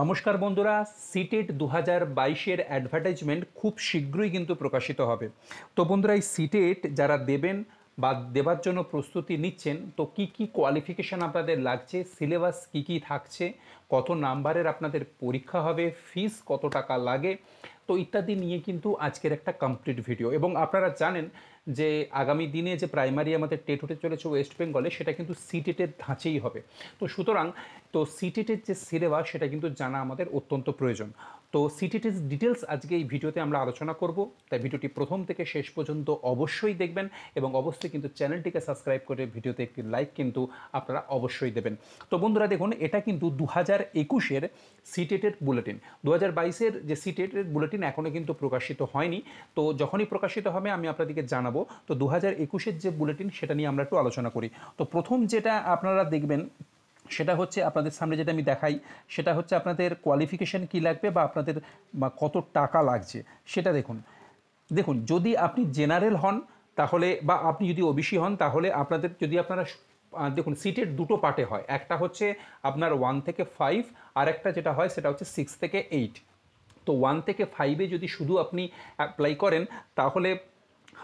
নমস্কার বন্ধুরা CTET e দু হাজার বাইশের অ্যাডভার্টাইজমেন্ট খুব শীঘ্রই কিন্তু প্রকাশিত হবে তো বন্ধুরা এই সিটেট e যারা দেবেন বা দেবার জন্য প্রস্তুতি নিচ্ছেন তো কি কি কোয়ালিফিকেশান আপনাদের লাগছে সিলেবাস কি কি থাকছে কত নাম্বারের আপনাদের পরীক্ষা হবে ফিস কত টাকা লাগে তো ইত্যাদি নিয়ে কিন্তু আজকের একটা কমপ্লিট ভিডিও এবং আপনারা জানেন যে আগামী দিনে যে প্রাইমারি আমাদের টেট হতে চলেছে ওয়েস্ট বেঙ্গলে সেটা কিন্তু সিটেটের ধাঁচেই হবে তো সুতরাং তো সিটেটের যে সিলেবাস সেটা কিন্তু জানা আমাদের অত্যন্ত প্রয়োজন তো সিটেটের ডিটেলস আজকে এই ভিডিওতে আমরা আলোচনা করব তাই ভিডিওটি প্রথম থেকে শেষ পর্যন্ত অবশ্যই দেখবেন এবং অবশ্যই কিন্তু চ্যানেলটিকে সাবস্ক্রাইব করে ভিডিওতে একটি লাইক কিন্তু আপনারা অবশ্যই দেবেন তো বন্ধুরা দেখুন এটা কিন্তু দু হাজার একুশের সিটেটের বুলেটিন দু হাজার বাইশের যে সিটেটের বুলেটিন বুলেটিন এখনও কিন্তু প্রকাশিত হয়নি তো যখনই প্রকাশিত হবে আমি আপনাদেরকে জানাবো তো দু হাজার একুশের যে বুলেটিন সেটা নিয়ে আমরা একটু আলোচনা করি তো প্রথম যেটা আপনারা দেখবেন সেটা হচ্ছে আপনাদের সামনে যেটা আমি দেখাই সেটা হচ্ছে আপনাদের কোয়ালিফিকেশান কী লাগবে বা আপনাদের কত টাকা লাগছে সেটা দেখুন দেখুন যদি আপনি জেনারেল হন তাহলে বা আপনি যদি ওবিসি হন তাহলে আপনাদের যদি আপনারা দেখুন সিটের দুটো পার্টে হয় একটা হচ্ছে আপনার ওয়ান থেকে ফাইভ আর একটা যেটা হয় সেটা হচ্ছে সিক্স থেকে এইট তো ওয়ান থেকে ফাইভে যদি শুধু আপনি অ্যাপ্লাই করেন তাহলে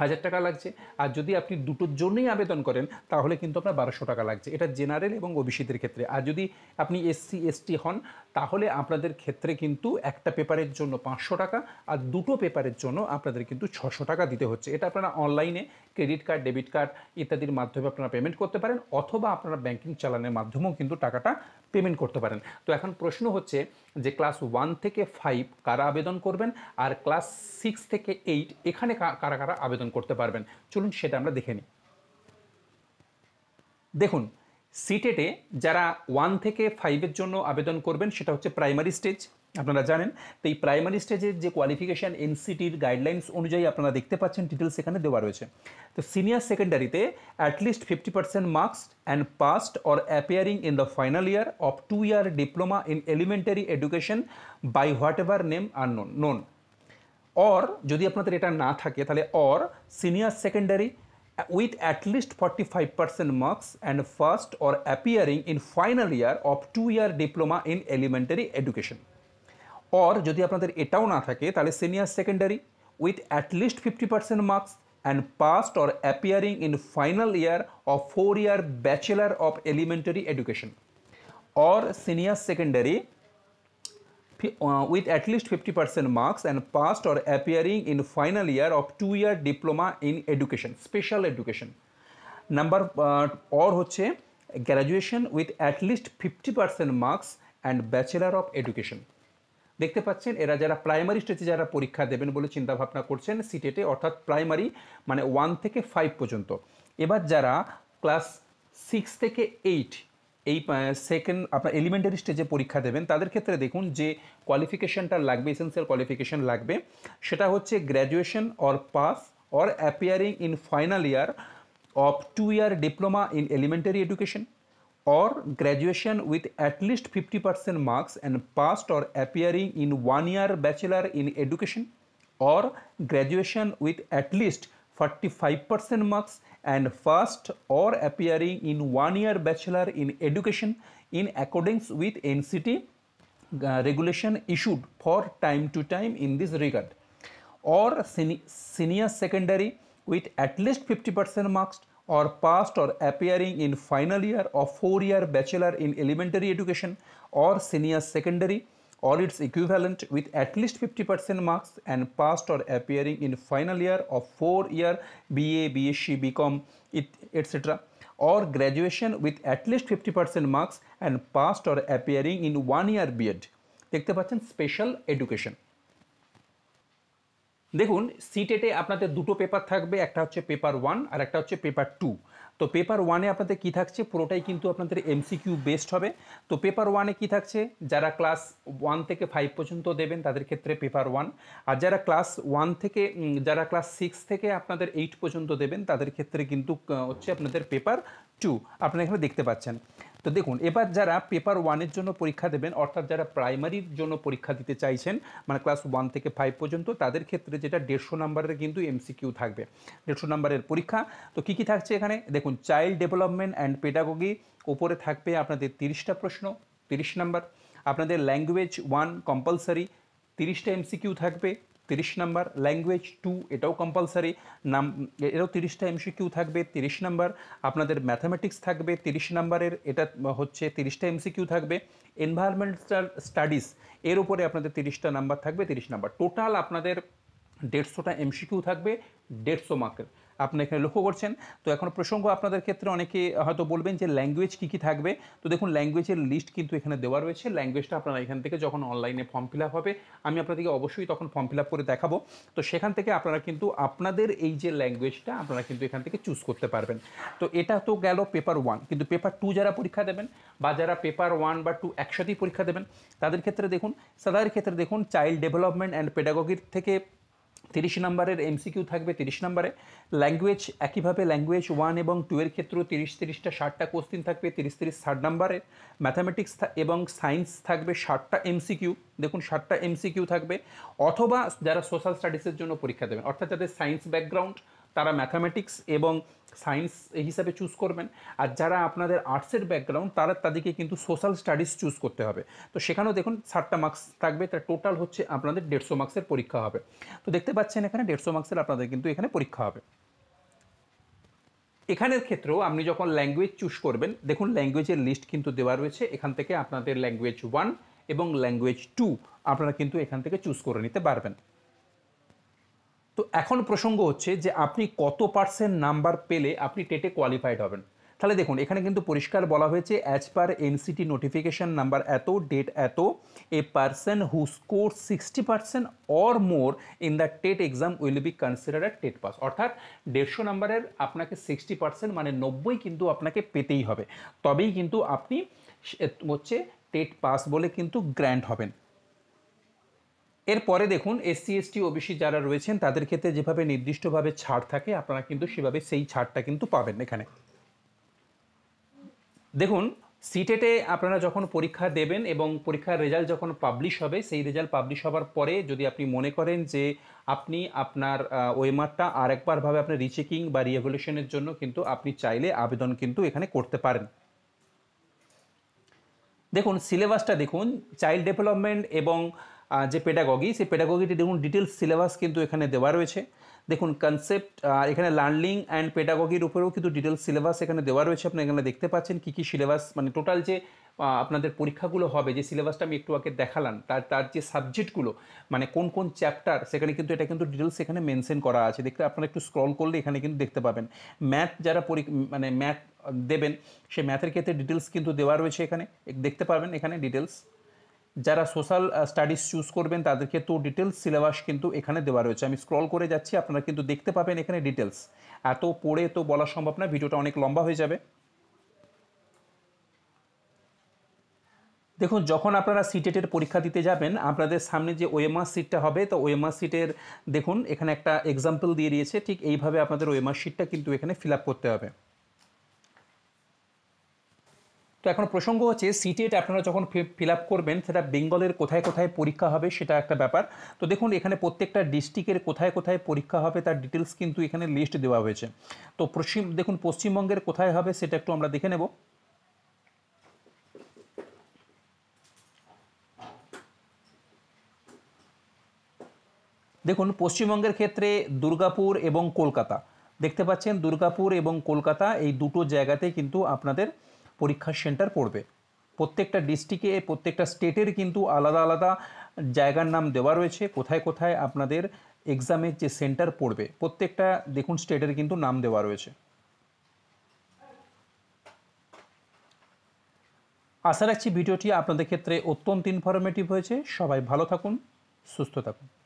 হাজার টাকা লাগছে আর যদি আপনি দুটোর জন্যই আবেদন করেন তাহলে কিন্তু আপনার বারোশো টাকা লাগছে এটা জেনারেল এবং ওবিসিদের ক্ষেত্রে আর যদি আপনি এসসি এসটি হন তাহলে আপনাদের ক্ষেত্রে কিন্তু একটা পেপারের জন্য পাঁচশো টাকা আর দুটো পেপারের জন্য আপনাদের কিন্তু ছশো টাকা দিতে হচ্ছে এটা আপনারা অনলাইনে ক্রেডিট কার্ড ডেবিট কার্ড ইত্যাদির মাধ্যমে আপনারা পেমেন্ট করতে পারেন অথবা আপনারা ব্যাঙ্কিং চালানের মাধ্যমেও কিন্তু টাকাটা পেমেন্ট করতে পারেন তো এখন প্রশ্ন হচ্ছে যে ক্লাস ওয়ান থেকে ফাইভ কারা আবেদন করবেন আর ক্লাস সিক্স থেকে এইট এখানে কারা কারা আবেদন করতে পারবেন চলুন সেটা আমরা দেখে নিই দেখুন সিটেটে যারা ওয়ান থেকে ফাইভের জন্য আবেদন করবেন সেটা হচ্ছে প্রাইমারি স্টেজ আপনারা জানেন তো এই প্রাইমারি স্টেজের যে কোয়ালিফিকেশান এনসিটির গাইডলাইন্স অনুযায়ী আপনারা দেখতে পাচ্ছেন ডিটেলস এখানে দেওয়া রয়েছে তো সিনিয়র সেকেন্ডারিতে at least fifty percent marks and passed or appearing in the final year of two year diploma in elementary education by whatever name are known known or যদি আপনাদের এটা না থাকে তাহলে or senior secondary with at least forty five percent marks and first or appearing in final year of two year diploma in elementary education or যদি আপনাদের এটাও না থাকে তাহলে senior secondary with at least fifty percent marks and passed or appearing in final year of four year bachelor of elementary education or senior secondary with at least 50% marks and passed or appearing in final year of two year diploma in education special education number uh, or হচ্ছে graduation with at least 50% marks and bachelor of education দেখতে পাচ্ছেন এরা যারা primary স্টেজে যারা পরীক্ষা দেবেন বলে চিন্তাভাবনা করছেন সিটেটে অর্থাৎ প্রাইমারি মানে ওয়ান থেকে ফাইভ পর্যন্ত এবার যারা ক্লাস সিক্স থেকে এইট এই সেকেন্ড আপনার এলিমেন্টারি স্টেজে পরীক্ষা দেবেন তাদের ক্ষেত্রে দেখুন যে কোয়ালিফিকেশানটা লাগবে এসেন্সিয়াল কোয়ালিফিকেশান লাগবে সেটা হচ্ছে graduation or pass or appearing in final year of two year diploma in elementary education or graduation with at least 50% marks and passed or appearing in one year bachelor in education or graduation with at least 45% marks and first or appearing in one year bachelor in education in accordance with NCT uh, regulation issued for time to time in this regard or sen senior secondary with at least 50% marks or passed or appearing in final year or four year bachelor in elementary education or senior secondary or its equivalent with at least 50% marks and passed or appearing in final year of four year BA, BSc, BCom, etc. or graduation with at least 50% marks and passed or appearing in one year BEd. দেখতে পাচ্ছেন special education দেখুন সিটেটে আপনাদের দুটো paper থাকবে একটা হচ্ছে paper one আর একটা হচ্ছে পেপার টু তো পেপার ওয়ানে আপনাদের কি থাকছে পুরোটাই কিন্তু আপনাদের এমসিকিউ বেসড হবে তো পেপার ওয়ানে কি থাকছে যারা ক্লাস ওয়ান থেকে ফাইভ পর্যন্ত দেবেন তাদের ক্ষেত্রে পেপার ওয়ান আর যারা ক্লাস ওয়ান থেকে যারা ক্লাস সিক্স থেকে আপনাদের এইট পর্যন্ত দেবেন তাদের ক্ষেত্রে কিন্তু হচ্ছে আপনাদের পেপার টু আপনারা এখানে দেখতে পাচ্ছেন তো দেখুন এবার যারা পেপার ওয়ানের জন্য পরীক্ষা দেবেন অর্থাৎ যারা প্রাইমারির জন্য পরীক্ষা দিতে চাইছেন মানে ক্লাস ওয়ান থেকে ফাইভ পর্যন্ত তাদের ক্ষেত্রে যেটা দেড়শো নাম্বারের কিন্তু এমসিকিউ থাকবে দেড়শো নাম্বারের পরীক্ষা তো কী কী থাকছে এখানে দেখুন চাইল্ড ডেভেলপমেন্ট অ্যান্ড পেডাগোগি ওপরে থাকবে আপনাদের তিরিশটা প্রশ্ন তিরিশ নাম্বার আপনাদের ল্যাঙ্গুয়েজ ওয়ান কম্পালসারি তিরিশটা এমসিকিউ থাকবে তিরিশ নাম্বার ল্যাঙ্গুয়েজ টু এটাও কম্পালসারি নাম এটাও তিরিশটা কিউ থাকবে তিরিশ নাম্বার আপনাদের ম্যাথামেটিক্স থাকবে তিরিশ নাম্বারের এটা হচ্ছে তিরিশটা কিউ থাকবে এনভায়রনমেন্টাল স্টাডিজ এর উপরে আপনাদের তিরিশটা নাম্বার থাকবে তিরিশ নাম্বার টোটাল আপনাদের দেড়শোটা এমসিকিউ থাকবে দেড়শো মার্কের আপনি এখানে লক্ষ্য করছেন তো এখন প্রসঙ্গ আপনাদের ক্ষেত্রে অনেকে হয়তো বলবেন যে ল্যাঙ্গুয়েজ কী কী থাকবে তো দেখুন ল্যাঙ্গুয়েজের লিস্ট কিন্তু এখানে দেওয়া রয়েছে ল্যাঙ্গুয়েজটা আপনারা এখান থেকে যখন অনলাইনে ফর্ম ফিল হবে আমি আপনাদেরকে অবশ্যই তখন ফর্ম ফিল করে দেখাবো তো সেখান থেকে আপনারা কিন্তু আপনাদের এই যে ল্যাঙ্গুয়েজটা আপনারা কিন্তু এখান থেকে চুজ করতে পারবেন তো এটা তো গেল পেপার ওয়ান কিন্তু পেপার টু যারা পরীক্ষা দেবেন বা যারা পেপার ওয়ান বা টু একসাথেই পরীক্ষা দেবেন তাদের ক্ষেত্রে দেখুন সাদার ক্ষেত্রে দেখুন চাইল্ড ডেভেলপমেন্ট অ্যান্ড পেডাগগির থেকে তিরিশ নম্বরের এমসিকিউ থাকবে তিরিশ নম্বরে ল্যাঙ্গুয়েজ একইভাবে ল্যাঙ্গুয়েজ ওয়ান এবং টুয়ের ক্ষেত্রেও তিরিশ তিরিশটা ষাটটা কোশ্চিন থাকবে তিরিশ তিরিশ ষাট নম্বরে ম্যাথামেটিক্স এবং সায়েন্স থাকবে ষাটটা এমসিকিউ দেখুন ষাটটা এমসিকিউ থাকবে অথবা যারা সোশ্যাল স্টাডিজের জন্য পরীক্ষা দেবেন অর্থাৎ যাদের সায়েন্স ব্যাকগ্রাউন্ড তারা ম্যাথামেটিক্স এবং সায়েন্স হিসাবে চুজ করবেন আর যারা আপনাদের আর্টসের ব্যাকগ্রাউন্ড তারা তাদেরকে কিন্তু সোশ্যাল স্টাডিজ চুজ করতে হবে তো সেখানেও দেখুন ষাটটা মার্কস থাকবে তার টোটাল হচ্ছে আপনাদের দেড়শো মার্কসের পরীক্ষা হবে তো দেখতে পাচ্ছেন এখানে দেড়শো মার্কসের আপনাদের কিন্তু এখানে পরীক্ষা হবে এখানের ক্ষেত্রেও আপনি যখন ল্যাঙ্গুয়েজ চুজ করবেন দেখুন ল্যাঙ্গুয়েজের লিস্ট কিন্তু দেওয়া রয়েছে এখান থেকে আপনাদের ল্যাঙ্গুয়েজ ওয়ান এবং ল্যাঙ্গুয়েজ টু আপনারা কিন্তু এখান থেকে চুজ করে নিতে পারবেন তো এখন প্রসঙ্গ হচ্ছে যে আপনি কত পার্সেন্ট নাম্বার পেলে আপনি টেটে কোয়ালিফাইড হবেন তাহলে দেখুন এখানে কিন্তু পরিষ্কার বলা হয়েছে as per NCTE notification number এত ডেট এত a person who score sixty percent or more in the TET exam will be consider at TET pass অর্থাৎ দেড়শো নাম্বারের আপনাকে সিক্সটি পার্সেন্ট মানে নব্বই কিন্তু আপনাকে পেতেই হবে তবেই কিন্তু আপনি হচ্ছে টেট পাস বলে কিন্তু গ্র্যান্ড হবেন এরপরে দেখুন এসসি এসটি ওবিসি যারা রয়েছেন তাদের ক্ষেত্রে যেভাবে নির্দিষ্টভাবে ছাড় থাকে আপনারা কিন্তু সেভাবে সেই ছাড়টা কিন্তু পাবেন এখানে দেখুন সিটেটে আপনারা যখন পরীক্ষা দেবেন এবং পরীক্ষার রেজাল্ট যখন পাবলিশ হবে সেই রেজাল্ট পাবলিশ হওয়ার পরে যদি আপনি মনে করেন যে আপনি আপনার ওয়েমারটা আরেকবারভাবে আপনার রিচেকিং বা রিএভলিউশনের জন্য কিন্তু আপনি চাইলে আবেদন কিন্তু এখানে করতে পারেন দেখুন সিলেবাসটা দেখুন চাইল্ড ডেভেলপমেন্ট এবং যে পেডাগগি সেই পেডাগগিটি দেখুন ডিটেলস সিলেবাস কিন্তু এখানে দেওয়া রয়েছে দেখুন কনসেপ্ট এখানে লার্নিং অ্যান্ড পেডাগগির উপরেও কিন্তু ডিটেলস সিলেবাস এখানে দেওয়া রয়েছে আপনি এখানে দেখতে পাচ্ছেন কী কী সিলেবাস মানে টোটাল যে আপনাদের পরীক্ষাগুলো হবে যে সিলেবাসটা আমি একটু আগে দেখালাম তার তার যে সাবজেক্টগুলো মানে কোন কোন চ্যাপ্টার সেখানে কিন্তু এটা কিন্তু ডিটেলস এখানে মেনশন করা আছে দেখতে আপনারা একটু স্ক্রল করলে এখানে কিন্তু দেখতে পাবেন ম্যাথ যারা মানে ম্যাথ দেবেন সে ম্যাথের ক্ষেত্রে ডিটেলস কিন্তু দেওয়া রয়েছে এখানে দেখতে পাবেন এখানে ডিটেলস যারা সোশ্যাল স্টাডিজ চুজ করবেন তাদের তো ডিটেলস সিলেবাস কিন্তু এখানে দেওয়া রয়েছে আমি স্ক্রল করে যাচ্ছি আপনারা কিন্তু দেখতে পাবেন এখানে ডিটেলস এত পড়ে তো বলা সম্ভব না ভিডিওটা অনেক লম্বা হয়ে যাবে দেখুন যখন আপনারা সিটেটের e পরীক্ষা দিতে যাবেন আপনাদের সামনে যে ওয়েমার সিটটা হবে তো ওয়েমার সিটের দেখুন এখানে একটা এক্সাম্পল দিয়ে দিয়েছে ঠিক এইভাবে আপনাদের ওয়েমার সিটটা কিন্তু এখানে ফিল করতে হবে তো এখন প্রসঙ্গ হচ্ছে সিটিএট আপনারা যখন ফিল আপ করবেন সেটা বেঙ্গলের কোথায় কোথায় পরীক্ষা হবে সেটা একটা ব্যাপার তো দেখুন এখানে প্রত্যেকটা ডিস্ট্রিক্টের কোথায় কোথায় পরীক্ষা হবে তার ডিটেলস কিন্তু এখানে লিস্ট দেওয়া হয়েছে তো পশ্চিম দেখুন পশ্চিমবঙ্গের কোথায় হবে সেটা একটু আমরা দেখে নেব দেখুন পশ্চিমবঙ্গের ক্ষেত্রে দুর্গাপুর এবং কলকাতা দেখতে পাচ্ছেন দুর্গাপুর এবং কলকাতা এই দুটো জায়গাতে কিন্তু আপনাদের পরীক্ষার সেন্টার পড়বে প্রত্যেকটা ডিস্ট্রিক্টে প্রত্যেকটা স্টেটের কিন্তু আলাদা আলাদা জায়গার নাম দেওয়া রয়েছে কোথায় কোথায় আপনাদের এক্সামের যে সেন্টার পড়বে প্রত্যেকটা দেখুন স্টেটের কিন্তু নাম দেওয়া রয়েছে আশা রাখছি ভিডিওটি আপনাদের ক্ষেত্রে অত্যন্ত ইনফরমেটিভ হয়েছে সবাই ভালো থাকুন সুস্থ থাকুন